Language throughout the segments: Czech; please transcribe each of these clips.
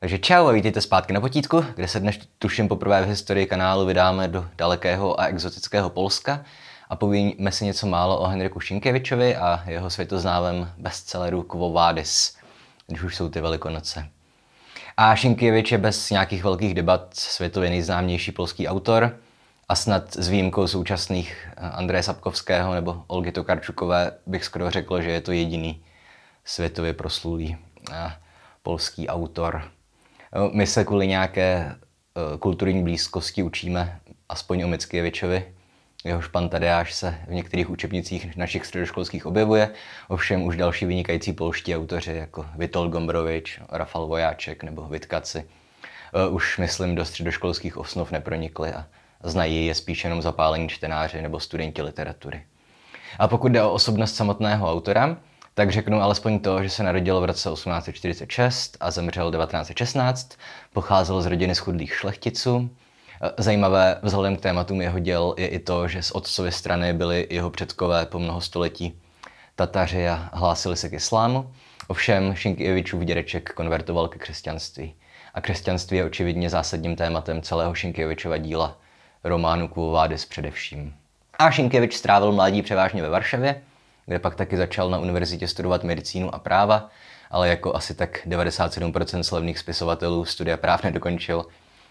Takže čau a vítejte zpátky na potítku, kde se dnes tuším poprvé v historii kanálu vydáme do dalekého a exotického Polska a povíme si něco málo o Henriku Šinkevičovi a jeho světoznávém bestselleru Quo Vadis, když už jsou ty velikonoce. A Šinkevič je bez nějakých velkých debat světově nejznámější polský autor a snad s výjimkou současných eh, Andreje Sapkovského nebo Olgy Tokarčukové bych skoro řekl, že je to jediný světově proslulý eh, polský autor. No, my se kvůli nějaké e, kulturní blízkosti učíme aspoň o Mickiewiczovi. Jehož pan Tadeáš se v některých učebnicích našich středoškolských objevuje, ovšem už další vynikající polští autoři jako Vitol Gombrovič, Rafal Vojáček nebo Vitkaci e, už, myslím, do středoškolských osnov nepronikli a znají je spíš jenom zapálení čtenáři nebo studenti literatury. A pokud jde o osobnost samotného autora, tak řeknu alespoň to, že se narodil v roce 1846 a zemřel 1916, pocházel z rodiny schudlých šlechticů. Eh, zajímavé vzhledem k tématům jeho děl je i to, že z otcovy strany byli jeho předkové po mnoho století Tataři a hlásili se k islámu. Ovšem Šinkijevičův dědeček konvertoval ke křesťanství. A křesťanství je očividně zásadním tématem celého Šinkijevičova díla, románu Kuvovády s především. A Šinkevič strávil mládí převážně ve Varšavě, kde pak taky začal na univerzitě studovat medicínu a práva, ale jako asi tak 97% slavných spisovatelů studia práv nedokončil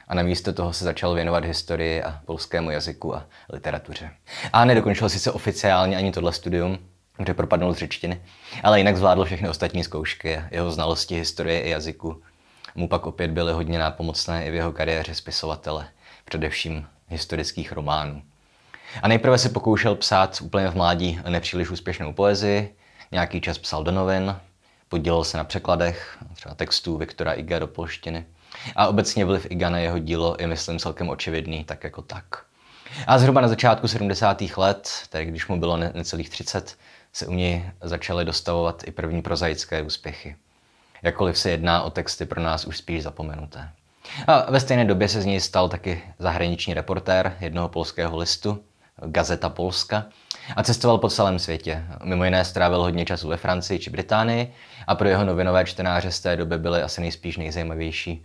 a namísto toho se začal věnovat historii a polskému jazyku a literatuře. A nedokončil sice oficiálně ani tohle studium, kde propadnul z řečtiny, ale jinak zvládl všechny ostatní zkoušky a jeho znalosti historie i jazyku mu pak opět byly hodně nápomocné i v jeho kariéře spisovatele, především historických románů. A nejprve si pokoušel psát úplně v mládí nepříliš úspěšnou poezii, nějaký čas psal do novin, podílel se na překladech, třeba textů Viktora Iga do polštiny. A obecně vliv Iga na jeho dílo je, myslím, celkem očividný, tak jako tak. A zhruba na začátku 70. let, tedy když mu bylo necelých 30, se u něj začaly dostavovat i první prozaické úspěchy. Jakkoliv se jedná o texty pro nás už spíš zapomenuté. A ve stejné době se z něj stal taky zahraniční reportér jednoho polského listu, Gazeta Polska a cestoval po celém světě. Mimo jiné strávil hodně času ve Francii či Británii a pro jeho novinové čtenáře z té doby byly asi nejspíš nejzajímavější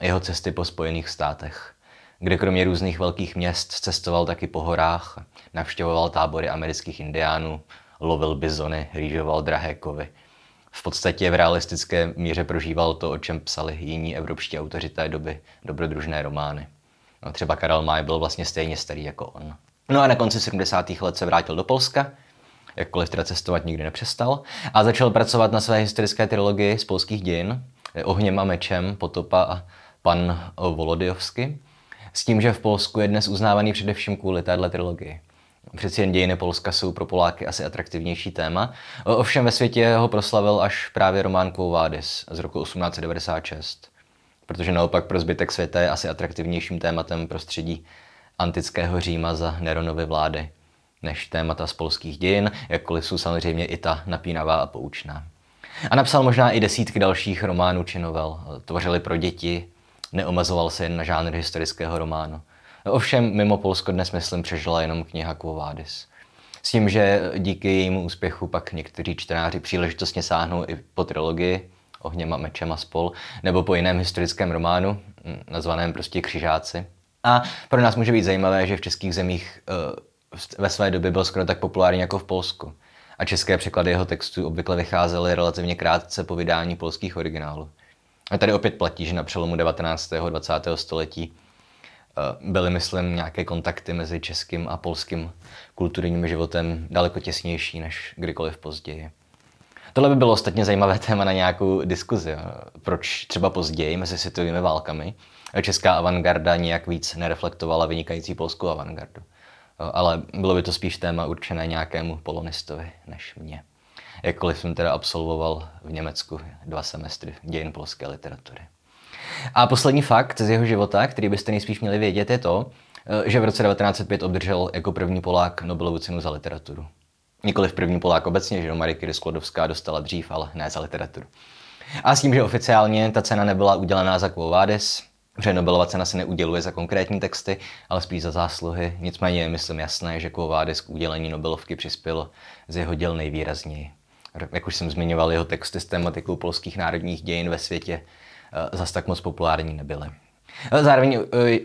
jeho cesty po Spojených státech, kde kromě různých velkých měst cestoval taky po horách, navštěvoval tábory amerických indiánů, lovil bizony, hlížoval drahé kovy. V podstatě v realistické míře prožíval to, o čem psali jiní evropští autoři té doby dobrodružné romány. No, třeba Karel May byl vlastně stejně starý jako on. No a na konci 70. let se vrátil do Polska, jakkoliv teda cestovat nikdy nepřestal, a začal pracovat na své historické trilogii z polských dějin, Ohněm a mečem, Potopa a pan Volodyovsky, s tím, že v Polsku je dnes uznávaný především kvůli téhle trilogii. Přeci jen dějiny Polska jsou pro Poláky asi atraktivnější téma, ovšem ve světě ho proslavil až právě román Quo z roku 1896, protože naopak pro zbytek světa je asi atraktivnějším tématem prostředí antického Říma za Neronovy vlády, než témata z polských dějin, jakkoliv jsou samozřejmě i ta napínavá a poučná. A napsal možná i desítky dalších románů či novel. Tvořili pro děti, neomezoval se jen na žánr historického románu. Ovšem mimo Polsko dnes, myslím, přežila jenom kniha Quo Vadis. S tím, že díky jejímu úspěchu pak někteří čtenáři příležitostně sáhnou i po trilogii Ohněm a mečem a spol, nebo po jiném historickém románu, mm, nazvaném prostě Křižáci, a pro nás může být zajímavé, že v českých zemích eh, ve své době byl skoro tak populární jako v Polsku. A české překlady jeho textů obvykle vycházely relativně krátce po vydání polských originálů. A tady opět platí, že na přelomu 19. a 20. století eh, byly, myslím, nějaké kontakty mezi českým a polským kulturním životem daleko těsnější než kdykoliv později. Tohle by bylo ostatně zajímavé téma na nějakou diskuzi. Proč třeba později mezi světovými válkami česká avantgarda nějak víc nereflektovala vynikající polskou avantgardu. Eh, ale bylo by to spíš téma určené nějakému polonistovi než mě. Jakkoliv jsem teda absolvoval v Německu dva semestry dějin polské literatury. A poslední fakt z jeho života, který byste nejspíš měli vědět, je to, eh, že v roce 1905 obdržel jako první Polák Nobelovu cenu za literaturu. Nikoli v první Polák obecně, že Marie Curie Sklodovská dostala dřív, ale ne za literaturu. A s tím, že oficiálně ta cena nebyla udělená za Quo Vadis, že Nobelova cena se neuděluje za konkrétní texty, ale spíš za zásluhy. Nicméně je, myslím, jasné, že Kovádis k udělení Nobelovky přispěl z jeho děl nejvýrazněji. Jak už jsem zmiňoval, jeho texty s tematikou polských národních dějin ve světě eh, zas tak moc populární nebyly. Zároveň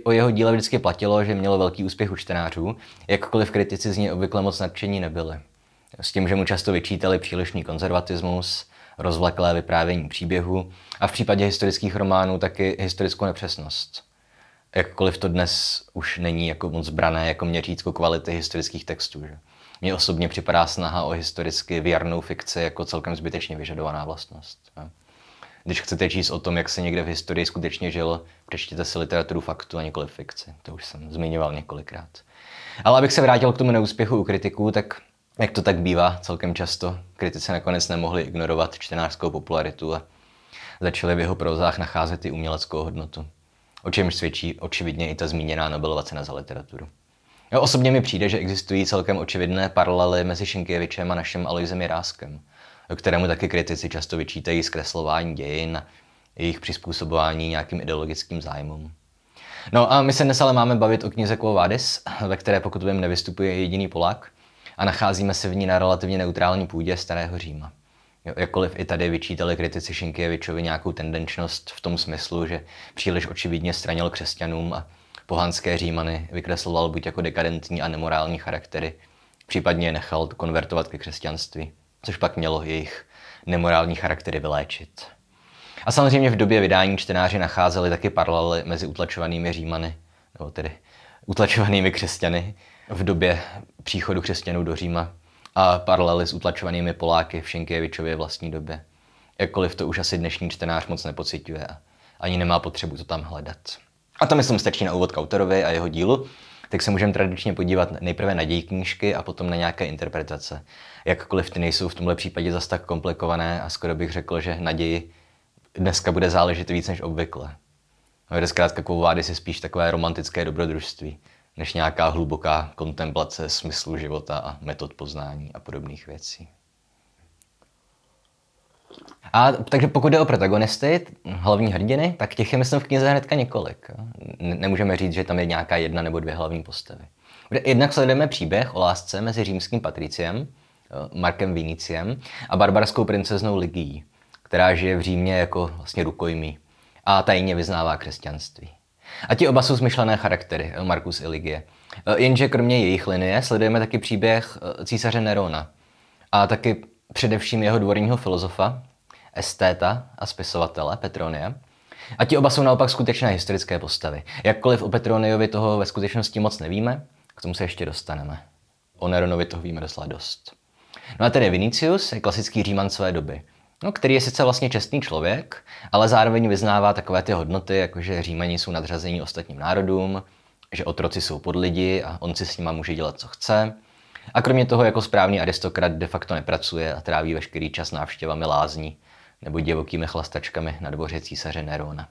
o jeho díle vždycky platilo, že mělo velký úspěch u čtenářů, jakkoliv kritici z něj obvykle moc nadšení nebyli. S tím, že mu často vyčítali přílišný konzervatismus, rozvleklé vyprávění příběhu a v případě historických románů taky historickou nepřesnost. Jakkoliv to dnes už není jako moc brané jako měřítko kvality historických textů. Že? Mně osobně připadá snaha o historicky věrnou fikci jako celkem zbytečně vyžadovaná vlastnost. Ne? Když chcete číst o tom, jak se někde v historii skutečně žil, přečtěte si literaturu faktu a nikoli fikci. To už jsem zmiňoval několikrát. Ale abych se vrátil k tomu neúspěchu u kritiků, tak jak to tak bývá celkem často, kritici nakonec nemohli ignorovat čtenářskou popularitu a začali v jeho prozách nacházet i uměleckou hodnotu. O čemž svědčí očividně i ta zmíněná Nobelova cena za literaturu. Jo, osobně mi přijde, že existují celkem očividné paralely mezi Šinkěvičem a naším Aloisem Jiráskem, kterému taky kritici často vyčítají zkreslování dějin a jejich přizpůsobování nějakým ideologickým zájmům. No a my se dnes ale máme bavit o knize Quo Vadis, ve které pokud vím nevystupuje jediný Polák, a nacházíme se v ní na relativně neutrální půdě Starého Říma. Jakkoliv i tady vyčítali kritici Šinkěvičovi nějakou tendenčnost v tom smyslu, že příliš očividně stranil křesťanům a pohanské Římany vykresloval buď jako dekadentní a nemorální charaktery, případně je nechal konvertovat ke křesťanství, což pak mělo jejich nemorální charaktery vyléčit. A samozřejmě v době vydání čtenáři nacházeli taky paralely mezi utlačovanými Římany, nebo tedy utlačovanými křesťany v době příchodu křesťanů do Říma a paralely s utlačovanými Poláky v Šenkěvičově vlastní době. Jakkoliv to už asi dnešní čtenář moc nepocituje a ani nemá potřebu to tam hledat. A to myslím stačí na úvod k autorovi a jeho dílu, tak se můžeme tradičně podívat nejprve na děj knížky a potom na nějaké interpretace. Jakkoliv ty nejsou v tomhle případě zas tak komplikované a skoro bych řekl, že naději dneska bude záležet víc než obvykle. Jde zkrátka kvovády si spíš takové romantické dobrodružství než nějaká hluboká kontemplace smyslu života a metod poznání a podobných věcí. A takže pokud jde o protagonisty, hlavní hrdiny, tak těch je myslím v knize hnedka několik. Nemůžeme říct, že tam je nějaká jedna nebo dvě hlavní postavy. Jednak sledujeme příběh o lásce mezi římským patriciem, Markem Viniciem, a barbarskou princeznou Ligií, která žije v Římě jako vlastně rukojmí a tajně vyznává křesťanství. A ti oba jsou smyšlené charaktery, eh, Markus i Ligie. Eh, jenže kromě jejich linie sledujeme taky příběh eh, císaře Nerona a taky především jeho dvorního filozofa, estéta a spisovatele Petronia. A ti oba jsou naopak skutečné historické postavy. Jakkoliv o Petroniovi toho ve skutečnosti moc nevíme, k tomu se ještě dostaneme. O Neronovi toho víme docela dost. No a tedy Vinicius je klasický říman své doby – no, který je sice vlastně čestný člověk, ale zároveň vyznává takové ty hodnoty, jako že římani jsou nadřazení ostatním národům, že otroci jsou pod lidi a on si s nima může dělat, co chce. A kromě toho jako správný aristokrat de facto nepracuje a tráví veškerý čas návštěvami lázní nebo divokými chlastačkami na dvoře císaře Nerona.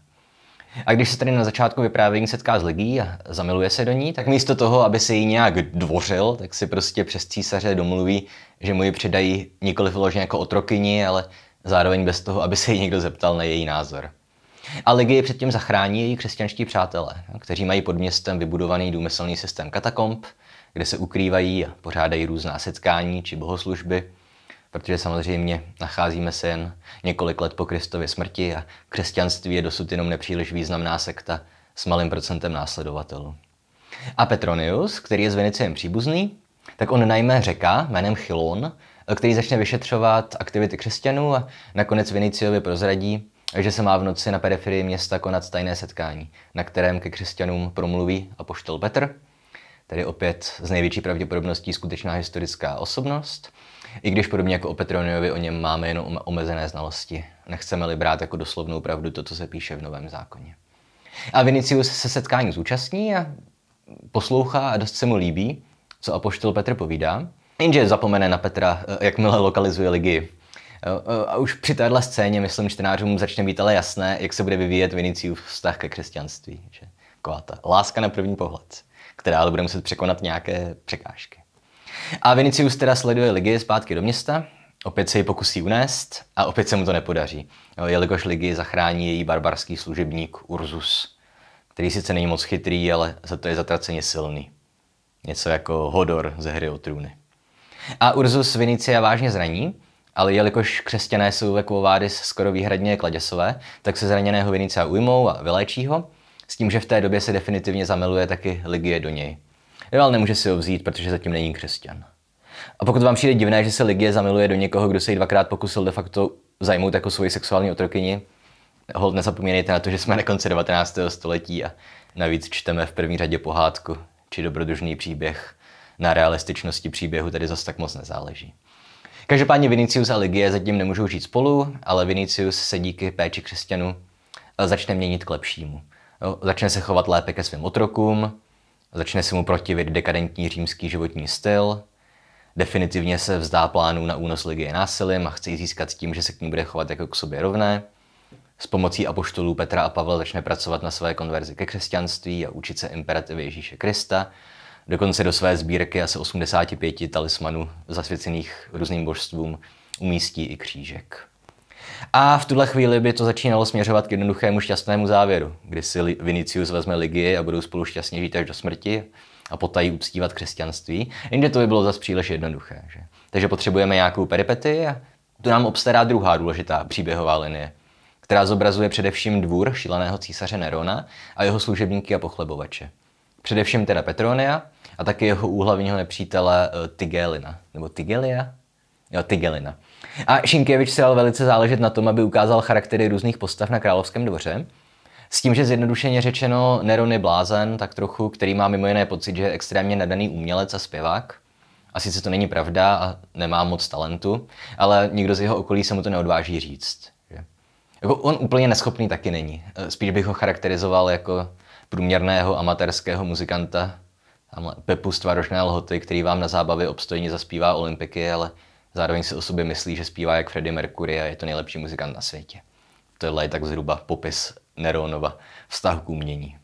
A když se tady na začátku vyprávění setká s legí a zamiluje se do ní, tak místo toho, aby se jí nějak dvořil, tak si prostě přes císaře domluví, že mu ji předají nikoli vyloženě jako otrokyni, ale zároveň bez toho, aby se jí někdo zeptal na její názor. A Legii předtím zachrání její křesťanští přátelé, kteří mají pod městem vybudovaný důmyslný systém katakomb, kde se ukrývají a pořádají různá setkání či bohoslužby, protože samozřejmě nacházíme se jen několik let po Kristově smrti a křesťanství je dosud jenom nepříliš významná sekta s malým procentem následovatelů. A Petronius, který je s Venicem příbuzný, tak on najme řeka jménem Chilon, který začne vyšetřovat aktivity křesťanů a nakonec Viniciovi prozradí, že se má v noci na periferii města konat tajné setkání, na kterém ke křesťanům promluví apoštol Petr, tedy opět z největší pravděpodobností skutečná historická osobnost, i když podobně jako o Petroniovi o něm máme jenom omezené znalosti. Nechceme-li brát jako doslovnou pravdu to, co se píše v Novém zákoně. A Vinicius se setkání zúčastní a poslouchá a dost se mu líbí, co apoštol Petr povídá. Jenže zapomene na Petra, eh, jakmile lokalizuje ligy. Eh, eh, a už při téhle scéně, myslím, čtenářům začne být ale jasné, jak se bude vyvíjet Vinicius vztah ke křesťanství. Že? ta láska na první pohled, která ale bude muset překonat nějaké překážky. A Vinicius teda sleduje ligy zpátky do města, opět se ji pokusí unést a opět se mu to nepodaří, jelikož ligy zachrání její barbarský služebník Urzus, který sice není moc chytrý, ale za to je zatraceně silný. Něco jako Hodor ze hry o trůny. A Urzus Vinicia vážně zraní, ale jelikož křesťané jsou ve jako kvovády skoro výhradně kladěsové, tak se zraněného Vinicia ujmou a vyléčí ho, s tím, že v té době se definitivně zamiluje taky Ligie do něj. Jo, ale nemůže si ho vzít, protože zatím není křesťan. A pokud vám přijde divné, že se Ligie zamiluje do někoho, kdo se jí dvakrát pokusil de facto zajmout jako svoji sexuální otrokyni, hold nezapomínejte na to, že jsme na konci 19. století a navíc čteme v první řadě pohádku či dobrodružný příběh na realističnosti příběhu tedy zas tak moc nezáleží. Každopádně Vinicius a Ligie zatím nemůžou žít spolu, ale Vinicius se díky péči křesťanů eh, začne měnit k lepšímu. Začne se chovat lépe ke svým otrokům, začne se mu protivit dekadentní římský životní styl, definitivně se vzdá plánů na únos Ligie násilím a chce ji získat tím, že se k ní bude chovat jako k sobě rovné. S pomocí apoštolů Petra a Pavla začne pracovat na své konverzi ke křesťanství a učit se imperativy Ježíše Krista Dokonce do své sbírky asi 85 talismanů zasvěcených různým božstvům umístí i křížek. A v tuhle chvíli by to začínalo směřovat k jednoduchému šťastnému závěru, kdy si Vinicius vezme Ligie a budou spolu šťastně žít až do smrti a potají uctívat křesťanství. Jinde to by bylo zas příliš jednoduché. Že? Takže potřebujeme nějakou peripety a tu nám obstará druhá důležitá příběhová linie, která zobrazuje především dvůr šíleného císaře Nerona a jeho služebníky a pochlebovače. Především teda Petronia a taky jeho úhlavního nepřítele eh, Tigelina. Nebo Tigelia? Jo, Tigelina. A Šinkevič se ale velice záležet na tom, aby ukázal charaktery různých postav na Královském dvoře. S tím, že zjednodušeně řečeno Neron je blázen, tak trochu, který má mimo jiné pocit, že je extrémně nadaný umělec a zpěvák. A sice to není pravda a nemá moc talentu, ale nikdo z jeho okolí se mu to neodváží říct. Jako on úplně neschopný taky není. Eh, spíš bych ho charakterizoval jako průměrného amatérského muzikanta, Pepu z Tvarožné lhoty, který vám na zábavě obstojně zaspívá olympiky, ale zároveň si o sobě myslí, že zpívá jak Freddie Mercury a je to nejlepší muzikant na světě. Tohle je tak zhruba popis Neronova vztahu k umění.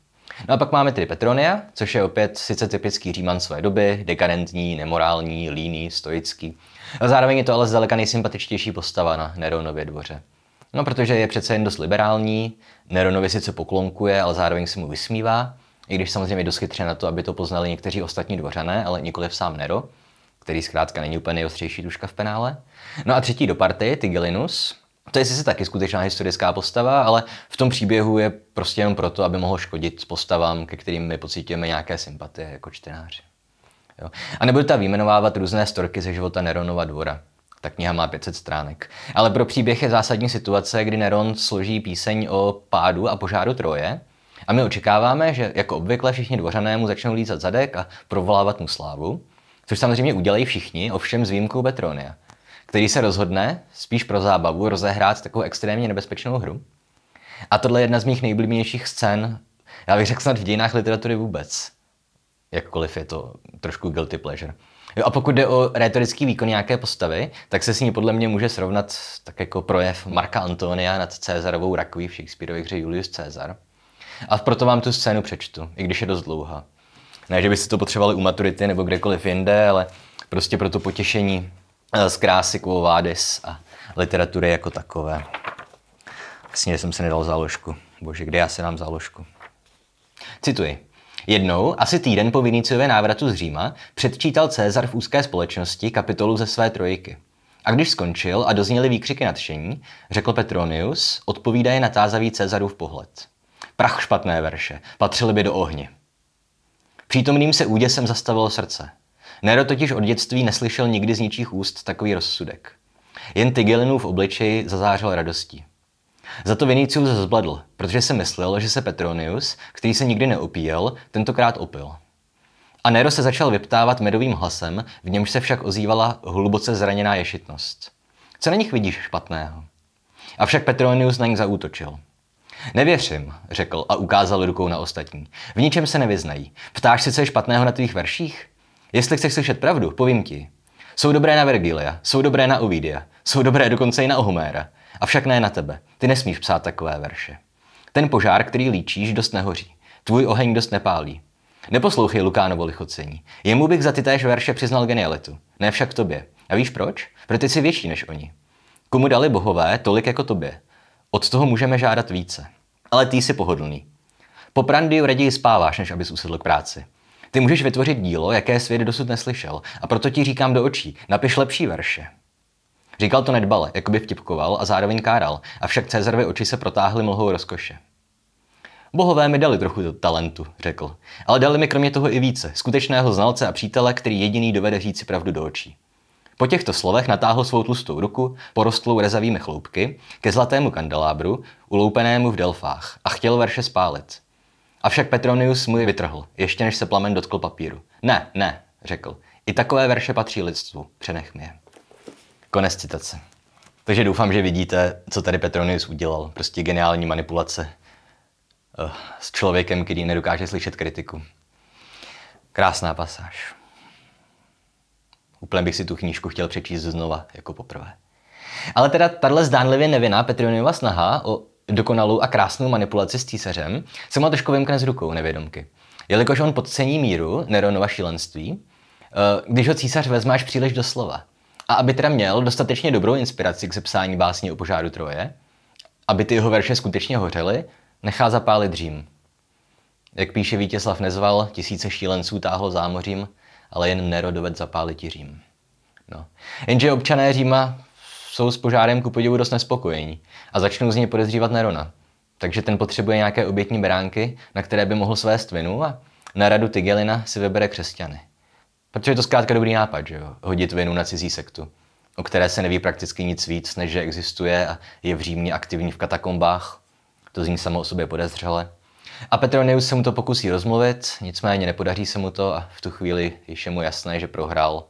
No a pak máme tedy Petronia, což je opět sice typický říman své doby, dekadentní, nemorální, líný, stoický. A zároveň je to ale zdaleka nejsympatičtější postava na Neronově dvoře. No, protože je přece jen dost liberální, Neronovi sice poklonkuje, ale zároveň se mu vysmívá, i když samozřejmě dost chytře na to, aby to poznali někteří ostatní dvořané, ale nikoliv sám Nero, který zkrátka není úplně nejostřejší tuška v penále. No a třetí do party, Tigelinus, to je sice taky skutečná historická postava, ale v tom příběhu je prostě jenom proto, aby mohl škodit s postavám, ke kterým my pocítíme nějaké sympatie jako čtenáři. Jo. A nebudu tam výjmenovávat různé storky ze života Neronova dvora. Ta kniha má 500 stránek. Ale pro příběh je zásadní situace, kdy Neron složí píseň o pádu a požáru Troje. A my očekáváme, že jako obvykle všichni dvořané mu začnou lízat zadek a provolávat mu slávu. Což samozřejmě udělají všichni, ovšem s výjimkou Betronia, který se rozhodne spíš pro zábavu rozehrát takovou extrémně nebezpečnou hru. A tohle je jedna z mých nejblíbenějších scén, já bych řekl snad v dějinách literatury vůbec. Jakkoliv je to trošku guilty pleasure. Jo, a pokud jde o retorický výkon nějaké postavy, tak se s ní podle mě může srovnat tak jako projev Marka Antonia nad Cezarovou rakví v Shakespeareově hře Julius Caesar. A proto vám tu scénu přečtu, i když je dost dlouhá. Ne, že byste to potřebovali u maturity nebo kdekoliv jinde, ale prostě pro to potěšení eh, z krásy Quo a literatury jako takové. Vlastně jsem se nedal záložku. Bože, kde já se dám záložku? Cituji. Jednou, asi týden po Vinicově návratu z Říma, předčítal Cezar v úzké společnosti kapitolu ze své trojky. A když skončil a dozněly výkřiky nadšení, řekl Petronius, odpovídá je natázavý Cezarův pohled. Prach špatné verše, patřily by do ohně. Přítomným se úděsem zastavilo srdce. Nero totiž od dětství neslyšel nikdy z ničích úst takový rozsudek. Jen Tigelinův obličej zazářil radostí. Za to Vinicius zbladl, protože si myslel, že se Petronius, který se nikdy neopíjel, tentokrát opil. A Nero se začal vyptávat medovým hlasem, v němž se však ozývala hluboce zraněná ješitnost. Co na nich vidíš špatného? Avšak Petronius na nich zaútočil. Nevěřím, řekl a ukázal rukou na ostatní. V ničem se nevyznají. Ptáš se, co je špatného na tvých verších? Jestli chceš slyšet pravdu, povím ti. Jsou dobré na Vergilia, jsou dobré na Ovidia, jsou dobré dokonce i na Homéra. Avšak ne na tebe. Ty nesmíš psát takové verše. Ten požár, který líčíš, dost nehoří. Tvůj oheň dost nepálí. Neposlouchej Lukánovo lichocení. Jemu bych za ty též verše přiznal genialitu. Ne však tobě. A víš proč? Protože ty jsi větší než oni. Komu dali bohové tolik jako tobě? Od toho můžeme žádat více. Ale ty jsi pohodlný. Po prandiu raději spáváš, než abys usedl k práci. Ty můžeš vytvořit dílo, jaké svět dosud neslyšel. A proto ti říkám do očí, napiš lepší verše. Říkal to nedbale, jako by vtipkoval a zároveň káral, avšak Cezarovi oči se protáhly mlhou rozkoše. Bohové mi dali trochu talentu, řekl, ale dali mi kromě toho i více, skutečného znalce a přítele, který jediný dovede říci pravdu do očí. Po těchto slovech natáhl svou tlustou ruku, porostlou rezavými chloupky, ke zlatému kandelábru, uloupenému v delfách, a chtěl verše spálit. Avšak Petronius mu je vytrhl, ještě než se plamen dotkl papíru. Ne, ne, řekl. I takové verše patří lidstvu, přenech mi je. Konec citace. Takže doufám, že vidíte, co tady Petronius udělal. Prostě geniální manipulace eh, s člověkem, který nedokáže slyšet kritiku. Krásná pasáž. Úplně bych si tu knížku chtěl přečíst znova, jako poprvé. Ale teda tahle zdánlivě nevinná Petroniova snaha o dokonalou a krásnou manipulaci s císařem se má trošku vymkne z rukou nevědomky. Jelikož on podcení míru Neronova šílenství, eh, když ho císař vezme až příliš slova. A aby teda měl dostatečně dobrou inspiraci k zepsání básní o požáru Troje, aby ty jeho verše skutečně hořely, nechá zapálit Řím. Jak píše Vítězslav Nezval, tisíce šílenců táhlo zámořím, ale jen Nero doved zapálit Řím. No. Jenže občané Říma jsou s požárem ku podivu dost nespokojení a začnou z něj podezřívat Nerona. Takže ten potřebuje nějaké obětní bránky, na které by mohl svést vinu a na radu Tigelina si vybere křesťany. Protože je to zkrátka dobrý nápad, že jo? Hodit vinu na cizí sektu, o které se neví prakticky nic víc, než že existuje a je v Římě aktivní v katakombách. To zní samo o sobě podezřele. A Petronius se mu to pokusí rozmluvit, nicméně nepodaří se mu to a v tu chvíli již je mu jasné, že prohrál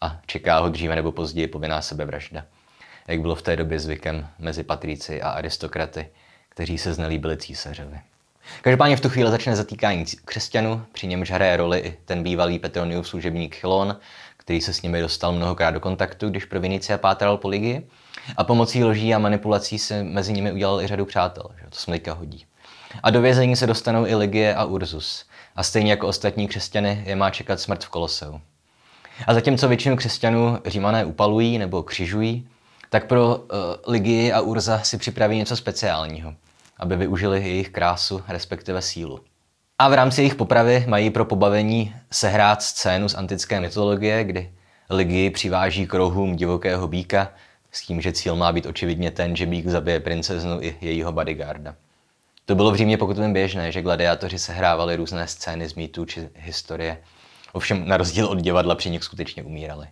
a čeká ho dříve nebo později povinná sebevražda. Jak bylo v té době zvykem mezi patrici a aristokraty, kteří se znelíbili císařovi. Každopádně v tu chvíli začne zatýkání křesťanů, při němž hraje roli i ten bývalý Petroniův služebník Chilon, který se s nimi dostal mnohokrát do kontaktu, když pro Vinicia pátral po Ligy A pomocí loží a manipulací se mezi nimi udělal i řadu přátel, že to smlika hodí. A do vězení se dostanou i Ligie a Urzus, A stejně jako ostatní křesťany je má čekat smrt v Koloseu. A zatímco většinu křesťanů římané upalují nebo křižují, tak pro uh, Ligie a Urza si připraví něco speciálního – aby využili jejich krásu, respektive sílu. A v rámci jejich popravy mají pro pobavení sehrát scénu z antické mytologie, kdy Ligy přiváží k rohům divokého býka s tím, že cíl má být očividně ten, že býk zabije princeznu i jejího bodyguarda. To bylo v Římě pokud vím běžné, že gladiátoři sehrávali různé scény z mýtů či historie. Ovšem na rozdíl od divadla při nich skutečně umírali.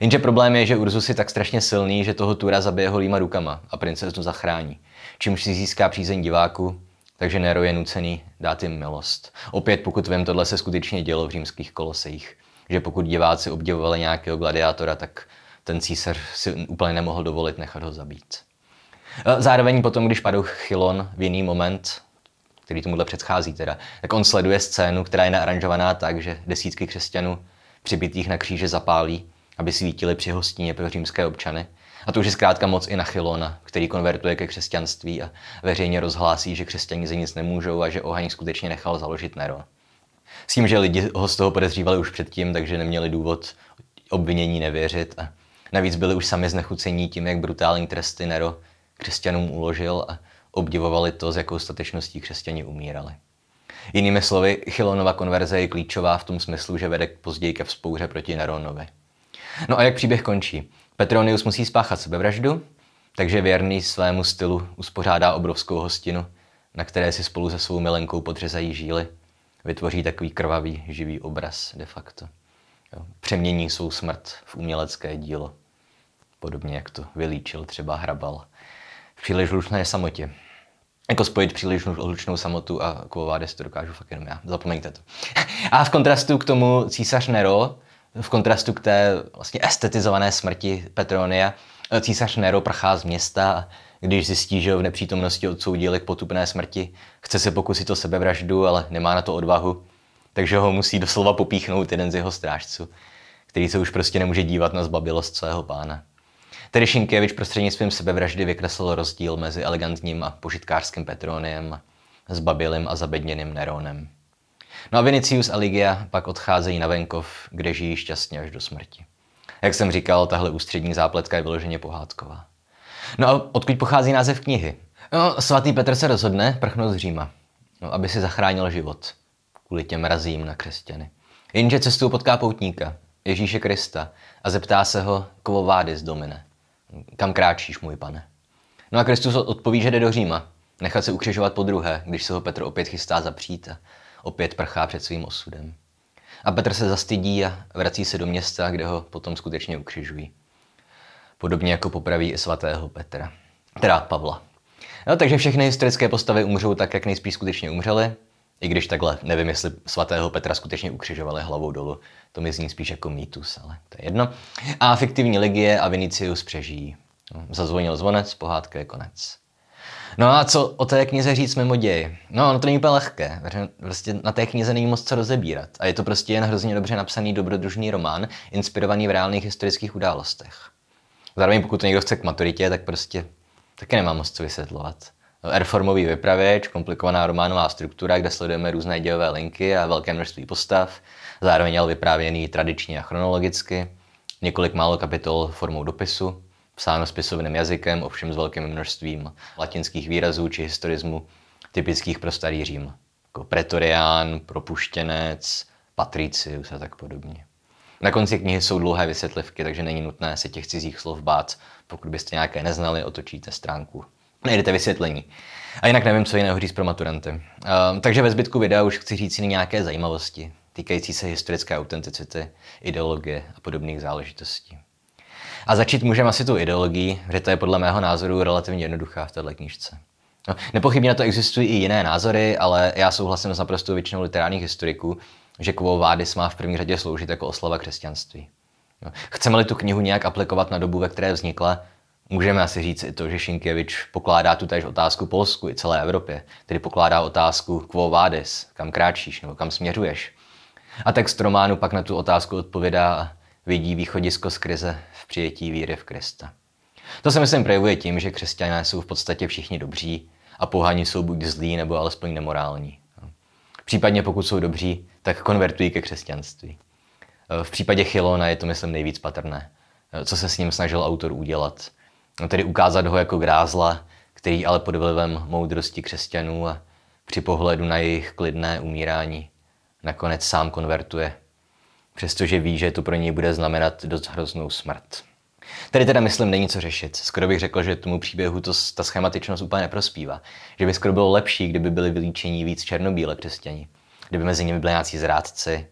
Jenže problém je, že Urzus je tak strašně silný, že toho Tura zabije holýma rukama a princeznu zachrání, čímž si získá přízeň diváku, takže Nero je nucený dát jim milost. Opět, pokud vím, tohle se skutečně dělo v římských kolosejích, že pokud diváci obdivovali nějakého gladiátora, tak ten císař si úplně nemohl dovolit nechat ho zabít. E, zároveň potom, když padl Chilon v jiný moment, který tomuhle předchází teda, tak on sleduje scénu, která je naaranžovaná tak, že desítky křesťanů přibitých na kříže zapálí aby svítili při hostině pro římské občany. A to už je zkrátka moc i na Nachilona, který konvertuje ke křesťanství a veřejně rozhlásí, že křesťani za nic nemůžou a že oheň skutečně nechal založit Nero. S tím, že lidi ho z toho podezřívali už předtím, takže neměli důvod obvinění nevěřit. A navíc byli už sami znechucení tím, jak brutální tresty Nero křesťanům uložil a obdivovali to, s jakou statečností křesťani umírali. Jinými slovy, Chilonova konverze je klíčová v tom smyslu, že vede později ke vzpouře proti Neronovi. No a jak příběh končí? Petronius musí spáchat sebevraždu, takže věrný svému stylu uspořádá obrovskou hostinu, na které si spolu se svou milenkou podřezají žíly. Vytvoří takový krvavý, živý obraz de facto. Přemění svou smrt v umělecké dílo. Podobně jak to vylíčil třeba Hrabal. V příliš hlučné samotě. Jako spojit příliš hlučnou samotu a Quo Vadis to dokážu fakt jenom já. Zapomeňte to. A v kontrastu k tomu císař Nero, v kontrastu k té vlastně estetizované smrti Petronia, eh, císař Nero prchá z města a když zjistí, že ho v nepřítomnosti odsoudili k potupné smrti, chce se pokusit o sebevraždu, ale nemá na to odvahu, takže ho musí doslova popíchnout jeden z jeho strážců, který se už prostě nemůže dívat na zbabilost svého pána. Tedy Šinkevič prostřednictvím sebevraždy vykreslil rozdíl mezi elegantním a požitkářským Petroniem, zbabilým a zabedněným Neronem. No a Vinicius a Ligia pak odcházejí na venkov, kde žijí šťastně až do smrti. Jak jsem říkal, tahle ústřední zápletka je vyloženě pohádková. No a odkud pochází název knihy? No, svatý Petr se rozhodne prchnout z Říma, no, aby si zachránil život kvůli těm razím na křesťany. Jenže cestou potká poutníka, Ježíše Krista, a zeptá se ho, quo z domine, kam kráčíš, můj pane? No a Kristus odpoví, že jde do Říma, nechat se ukřižovat po druhé, když se ho Petr opět chystá zapřít a opět prchá před svým osudem. A Petr se zastydí a vrací se do města, kde ho potom skutečně ukřižují. Podobně jako popraví i svatého Petra. Teda Pavla. No, takže všechny historické postavy umřou tak, jak nejspíš skutečně umřely, i když takhle nevím, jestli svatého Petra skutečně ukřižovali hlavou dolů. To mi zní spíš jako mýtus, ale to je jedno. A fiktivní legie a Vinicius přežijí. No, zazvonil zvonec, pohádka je konec. No a co o té knize říct mimo ději? No, ono to není úplně lehké. Vlastně na té knize není moc co rozebírat. A je to prostě jen hrozně dobře napsaný dobrodružný román, inspirovaný v reálných historických událostech. Zároveň pokud to někdo chce k maturitě, tak prostě taky nemám moc co vysvětlovat. Erformový vypravěč, komplikovaná románová struktura, kde sledujeme různé dějové linky a velké množství postav, zároveň ale vyprávěný tradičně a chronologicky, několik málo kapitol formou dopisu, psáno spisovným jazykem, ovšem s velkým množstvím latinských výrazů či historismu typických pro starý Řím. Jako pretorián, propuštěnec, patricius a tak podobně. Na konci knihy jsou dlouhé vysvětlivky, takže není nutné se těch cizích slov bát. Pokud byste nějaké neznali, otočíte stránku. Najdete vysvětlení. A jinak nevím, co jiného říct pro maturanty. Um, takže ve zbytku videa už chci říct nějaké zajímavosti týkající se historické autenticity, ideologie a podobných záležitostí. A začít můžeme asi tu ideologii, že to je podle mého názoru relativně jednoduchá v této knižce. No, nepochybně na to existují i jiné názory, ale já souhlasím s naprosto většinou literárních historiků, že Kvo Vádis má v první řadě sloužit jako oslava křesťanství. No, chceme-li tu knihu nějak aplikovat na dobu, ve které vznikla, můžeme asi říct i to, že Šinkevič pokládá tu též otázku Polsku i celé Evropě, tedy pokládá otázku Kvo Vádis, kam kráčíš nebo kam směřuješ. A text románu pak na tu otázku odpovídá, a vidí východisko z krize přijetí víry v Krista. To se myslím projevuje tím, že křesťané jsou v podstatě všichni dobří a pohání jsou buď zlí nebo alespoň nemorální. Případně pokud jsou dobří, tak konvertují ke křesťanství. V případě Chilona je to, myslím, nejvíc patrné, co se s ním snažil autor udělat. No, tedy ukázat ho jako grázla, který ale pod vlivem moudrosti křesťanů a při pohledu na jejich klidné umírání nakonec sám konvertuje přestože ví, že to pro něj bude znamenat dost hroznou smrt. Tady teda myslím, není co řešit. Skoro bych řekl, že tomu příběhu to, ta schematičnost úplně neprospívá. Že by skoro bylo lepší, kdyby byli vylíčení víc černobíle křesťani. Kdyby mezi nimi byli nějací zrádci,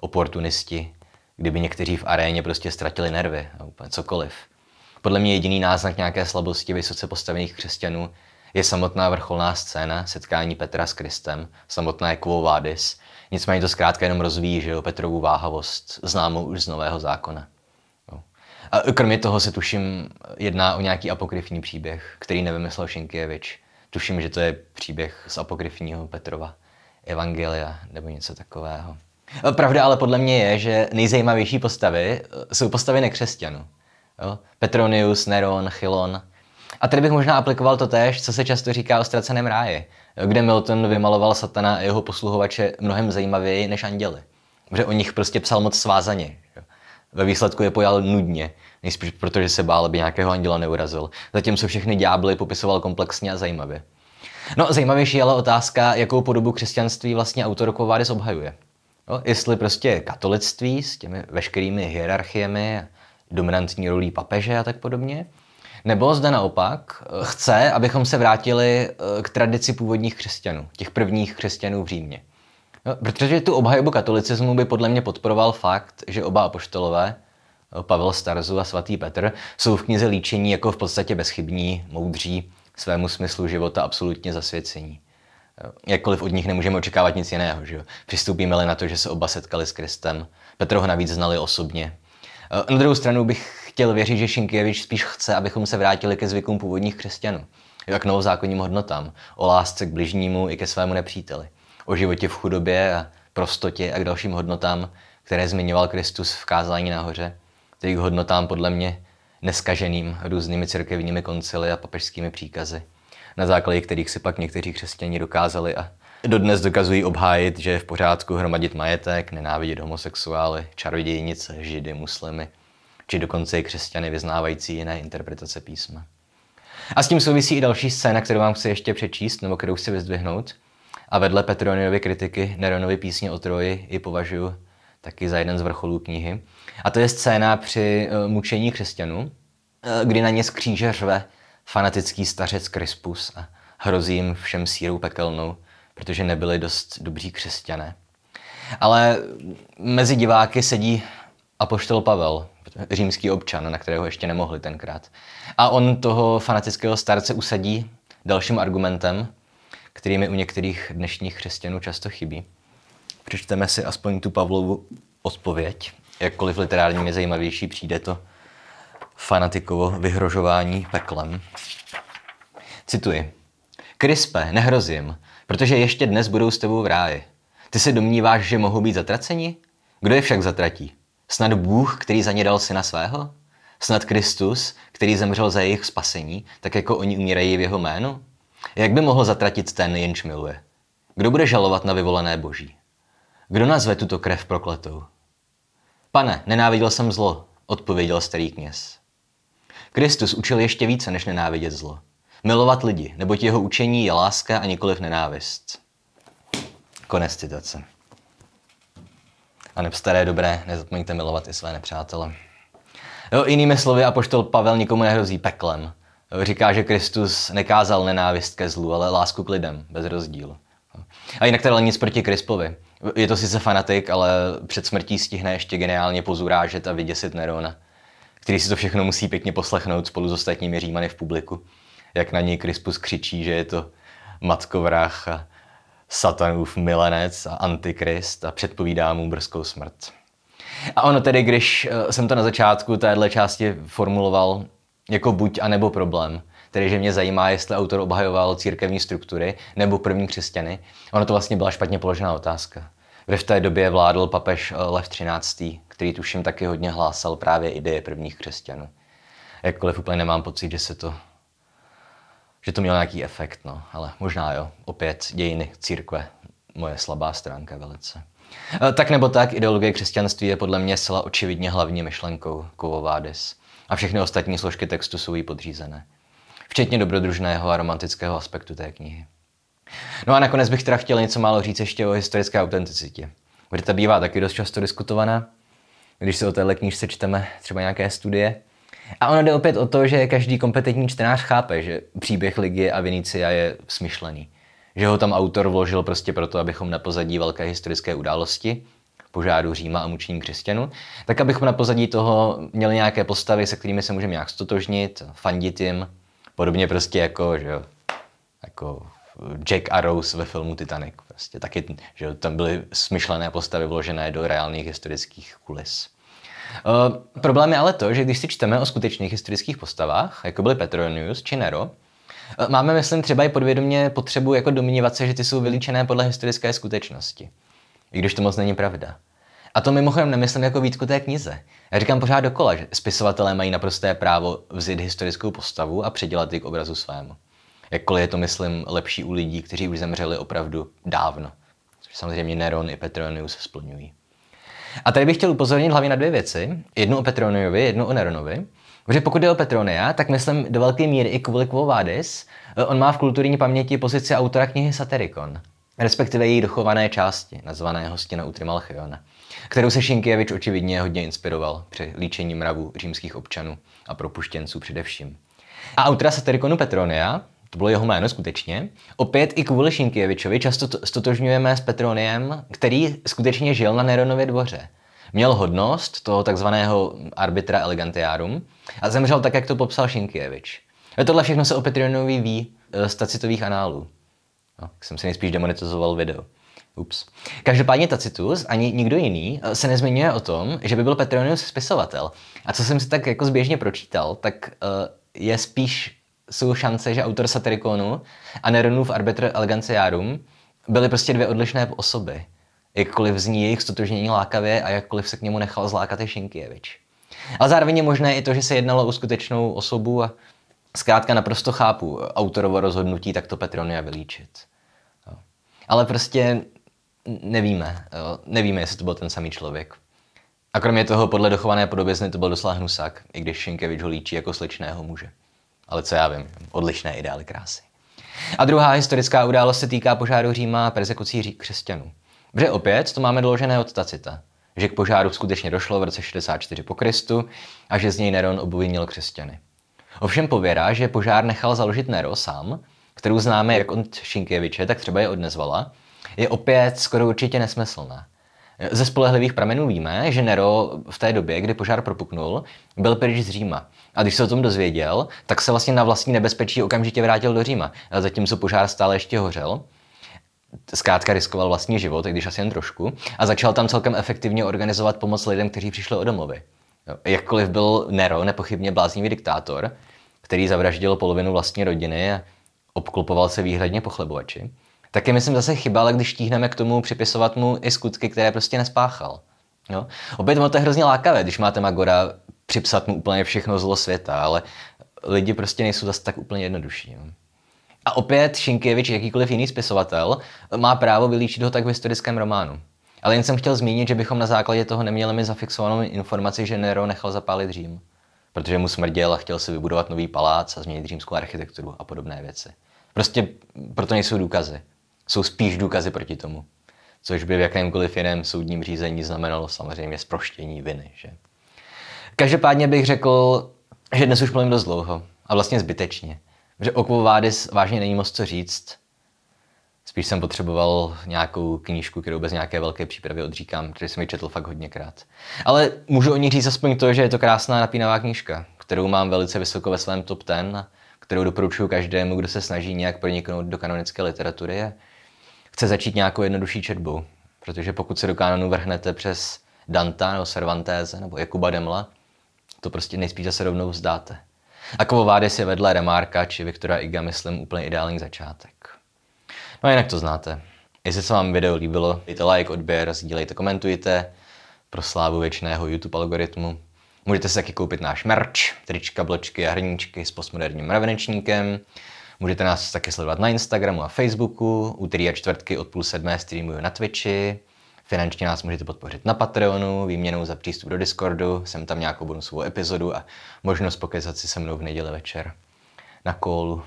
oportunisti, kdyby někteří v aréně prostě ztratili nervy a úplně cokoliv. Podle mě jediný náznak nějaké slabosti vysoce postavených křesťanů je samotná vrcholná scéna setkání Petra s Kristem, samotné Quo Vadis, Nicméně to zkrátka jenom rozvíjí že jo, Petrovu váhavost, známou už z Nového zákona. No. A kromě toho se tuším jedná o nějaký apokryfní příběh, který nevymyslel Šinkijevič. Tuším, že to je příběh z apokryfního Petrova Evangelia nebo něco takového. Pravda ale podle mě je, že nejzajímavější postavy eh, jsou postavy nekřesťanů. Jo? Petronius, Neron, Chilon. A tady bych možná aplikoval to též, co se často říká o ztraceném ráji kde Milton vymaloval satana a jeho posluhovače mnohem zajímavěji než anděly. Protože o nich prostě psal moc svázaně. Ve výsledku je pojal nudně, nejspíš protože se bál, aby nějakého anděla neurazil. Zatímco všechny ďábly popisoval komplexně a zajímavě. No, zajímavější je ale otázka, jakou podobu křesťanství vlastně autor Kováris obhajuje. No, jestli prostě katolictví s těmi veškerými hierarchiemi, dominantní rolí papeže a tak podobně, nebo zde naopak eh, chce, abychom se vrátili eh, k tradici původních křesťanů, těch prvních křesťanů v Římě. No, protože tu obhajobu katolicismu by podle mě podporoval fakt, že oba apoštolové, eh, Pavel Starzu a svatý Petr, jsou v knize líčení jako v podstatě bezchybní, moudří, svému smyslu života absolutně zasvěcení. Jakkoliv od nich nemůžeme očekávat nic jiného. Že jo? Přistoupíme-li na to, že se oba setkali s Kristem. Petr ho navíc znali osobně. Na druhou stranu bych chtěl věřit, že Šinkijevič spíš chce, abychom se vrátili ke zvykům původních křesťanů, jak novozákonním hodnotám, o lásce k bližnímu i ke svému nepříteli, o životě v chudobě a prostotě a k dalším hodnotám, které zmiňoval Kristus v kázání nahoře, tedy k hodnotám podle mě neskaženým různými církevními koncily a papežskými příkazy, na základě kterých si pak někteří křesťani dokázali a dodnes dokazují obhájit, že je v pořádku hromadit majetek, nenávidět homosexuály, čarodějnice, židy, muslimy – či dokonce i křesťany vyznávající jiné interpretace písma. A s tím souvisí i další scéna, kterou vám chci ještě přečíst, nebo kterou chci vyzdvihnout. A vedle Petroniovy kritiky Neronovy písně o Troji ji považuji taky za jeden z vrcholů knihy. A to je scéna při eh, mučení křesťanů, eh, kdy na ně z kříže řve fanatický stařec Krispus a hrozí jim všem sírou pekelnou, protože nebyli dost dobří křesťané. Ale mezi diváky sedí apoštol Pavel, římský občan, na kterého ještě nemohli tenkrát. A on toho fanatického starce usadí dalším argumentem, který mi u některých dnešních křesťanů často chybí. Přečteme si aspoň tu Pavlovu odpověď, jakkoliv literárně mě zajímavější přijde to fanatikovo vyhrožování peklem. Cituji. Krispe, nehrozím, protože ještě dnes budou s tebou v ráji. Ty se domníváš, že mohou být zatraceni? Kdo je však zatratí? Snad Bůh, který za ně dal syna svého? Snad Kristus, který zemřel za jejich spasení, tak jako oni umírají v jeho jménu? Jak by mohl zatratit ten, jenž miluje? Kdo bude žalovat na vyvolené boží? Kdo nazve tuto krev prokletou? Pane, nenáviděl jsem zlo, odpověděl starý kněz. Kristus učil ještě více, než nenávidět zlo. Milovat lidi, neboť jeho učení je láska a nikoliv nenávist. Konec citace. A nebo staré dobré, nezapomeňte milovat i své nepřátele. Jo, jinými slovy, apoštol Pavel nikomu nehrozí peklem. Jo, říká, že Kristus nekázal nenávist ke zlu, ale lásku k lidem, bez rozdílu. A jinak teda nic proti Krispovi. Je to sice fanatik, ale před smrtí stihne ještě geniálně pozurážet a vyděsit Nerona, který si to všechno musí pěkně poslechnout spolu s ostatními Římany v publiku. Jak na něj Krispus křičí, že je to matkovrách a satanův milenec a antikrist a předpovídá mu brzkou smrt. A ono tedy, když eh, jsem to na začátku téhle části formuloval jako buď a nebo problém, tedy že mě zajímá, jestli autor obhajoval církevní struktury nebo první křesťany, ono to vlastně byla špatně položená otázka. Kde v té době vládl papež eh, Lev XIII., který tuším taky hodně hlásal právě ideje prvních křesťanů. Jakkoliv úplně nemám pocit, že se to že to mělo nějaký efekt, no, ale možná jo, opět dějiny církve, moje slabá stránka velice. E, tak nebo tak, ideologie křesťanství je podle mě zcela očividně hlavní myšlenkou Kovovádis a všechny ostatní složky textu jsou jí podřízené, včetně dobrodružného a romantického aspektu té knihy. No a nakonec bych teda chtěl něco málo říct ještě o historické autenticitě, kde ta bývá taky dost často diskutovaná, když se o téhle knížce čteme třeba nějaké studie, a ono jde opět o to, že každý kompetentní čtenář chápe, že příběh Ligie a Vinicia je smyšlený. Že ho tam autor vložil prostě proto, abychom na pozadí velké historické události, požádu Říma a mučení křesťanů, tak abychom na pozadí toho měli nějaké postavy, se kterými se můžeme nějak stotožnit, fandit jim, podobně prostě jako, že jo, jako Jack a Rose ve filmu Titanic. Prostě taky, že tam byly smyšlené postavy vložené do reálných historických kulis. Eh, problém je ale to, že když si čteme o skutečných historických postavách, jako byli Petronius či Nero, eh, máme, myslím, třeba i podvědomě potřebu jako domnívat se, že ty jsou vylíčené podle historické skutečnosti. I když to moc není pravda. A to mimochodem nemyslím jako výtku té knize. Já říkám pořád dokola, že spisovatelé mají naprosté právo vzít historickou postavu a předělat ji k obrazu svému. Jakkoliv je to, myslím, lepší u lidí, kteří už zemřeli opravdu dávno. Což samozřejmě Neron i Petronius splňují. A tady bych chtěl upozornit hlavně na dvě věci. Jednu o Petroniovi, jednu o Neronovi. Protože pokud je o Petronia, tak myslím do velké míry i kvůli Quo Vadis, eh, on má v kulturní paměti pozici autora knihy Satyricon, respektive její dochované části, nazvané Hostina u Trimalchiona, kterou se Šinkievič očividně hodně inspiroval při líčení mravů římských občanů a propuštěnců především. A autora Satyriconu Petronia, to bylo jeho jméno skutečně. Opět i kvůli Šinkěvičovi často stotožňujeme s Petroniem, který skutečně žil na Neronově dvoře. Měl hodnost toho takzvaného arbitra elegantiarum a zemřel tak, jak to popsal Šinkěvič. A tohle všechno se o Petronovi ví eh, z tacitových análů. No, jsem si nejspíš demonetizoval video. Ups. Každopádně Tacitus ani nikdo jiný eh, se nezmiňuje o tom, že by byl Petronius spisovatel. A co jsem si tak jako zběžně pročítal, tak eh, je spíš jsou šance, že autor Satirikonu a Neronův arbitr Eleganciarum byly prostě dvě odlišné osoby. Jakkoliv zní jejich stotožnění lákavě a jakkoliv se k němu nechal zlákat i Šinkijevič. Ale zároveň je možné i to, že se jednalo o skutečnou osobu a zkrátka naprosto chápu autorovo rozhodnutí takto Petronia vylíčit. Ale prostě nevíme. Nevíme, jestli to byl ten samý člověk. A kromě toho, podle dochované podoby to byl doslova Hnusák, i když Šinkevič ho líčí jako sličného muže ale co já vím, odlišné ideály krásy. A druhá historická událost se týká požáru Říma a persekucí křesťanů. Protože opět to máme doložené od Tacita, že k požáru skutečně došlo v roce 64 po Kristu a že z něj Neron obvinil křesťany. Ovšem pověra, že požár nechal založit Nero sám, kterou známe jak od Šinkeviče, tak třeba je od je opět skoro určitě nesmyslná. Ze spolehlivých pramenů víme, že Nero v té době, kdy požár propuknul, byl pryč z Říma a když se o tom dozvěděl, tak se vlastně na vlastní nebezpečí okamžitě vrátil do Říma, zatímco požár stále ještě hořel zkrátka riskoval vlastní život, i když asi jen trošku, a začal tam celkem efektivně organizovat pomoc lidem, kteří přišli o domovy. jakkoliv byl Nero nepochybně bláznivý diktátor, který zavraždil polovinu vlastní rodiny a obklopoval se výhradně pochlebovači, tak je myslím zase chyba, ale když tíhneme k tomu připisovat mu i skutky, které prostě nespáchal. Jo? Opět to je hrozně lákavé, když máte Magora, připsat mu úplně všechno zlo světa, ale lidi prostě nejsou zase tak úplně jednodušší. No. A opět Šinkevič, jakýkoliv jiný spisovatel, má právo vylíčit ho tak v historickém románu. Ale jen jsem chtěl zmínit, že bychom na základě toho neměli mi zafixovanou informaci, že Nero nechal zapálit Řím. Protože mu smrděl a chtěl si vybudovat nový palác a změnit římskou architekturu a podobné věci. Prostě proto nejsou důkazy. Jsou spíš důkazy proti tomu. Což by v jakémkoliv jiném soudním řízení znamenalo samozřejmě zproštění viny. Že? Každopádně bych řekl, že dnes už mluvím dost dlouho a vlastně zbytečně. Že o Quo vážně není moc co říct. Spíš jsem potřeboval nějakou knížku, kterou bez nějaké velké přípravy odříkám, který jsem ji četl fakt hodněkrát. Ale můžu o ní říct aspoň to, že je to krásná napínavá knížka, kterou mám velice vysoko ve svém top 10, kterou doporučuji každému, kdo se snaží nějak proniknout do kanonické literatury a chce začít nějakou jednodušší četbou. Protože pokud se do kanonu vrhnete přes Danta nebo Cervantese nebo Jakuba Demla, to prostě nejspíš se rovnou vzdáte. A Kovovádis si vedle Remarka či Viktora Iga, myslím, úplně ideální začátek. No a jinak to znáte. Jestli se vám video líbilo, dejte like, odběr, sdílejte, komentujte pro slávu věčného YouTube algoritmu. Můžete si taky koupit náš merch, trička, bločky a hrníčky s postmoderním mravenečníkem. Můžete nás taky sledovat na Instagramu a Facebooku. Úterý a čtvrtky od půl sedmé streamuju na Twitchi. Finančně nás můžete podpořit na Patreonu, výměnou za přístup do Discordu, jsem tam nějakou bonusovou epizodu a možnost pokezat si se mnou v neděli večer na kolu,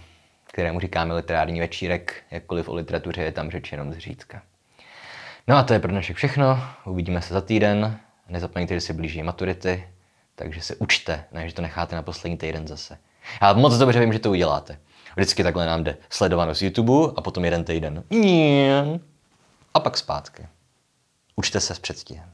kterému říkáme literární večírek, jakkoliv o literatuře je tam řeč jenom zřídka. No a to je pro dnešek všechno, uvidíme se za týden, nezapomeňte, že se blíží maturity, takže se učte, ne, že to necháte na poslední týden zase. Já moc dobře vím, že to uděláte. Vždycky takhle nám jde sledovanost YouTube a potom jeden týden. A pak zpátky. Učte se s předstihem.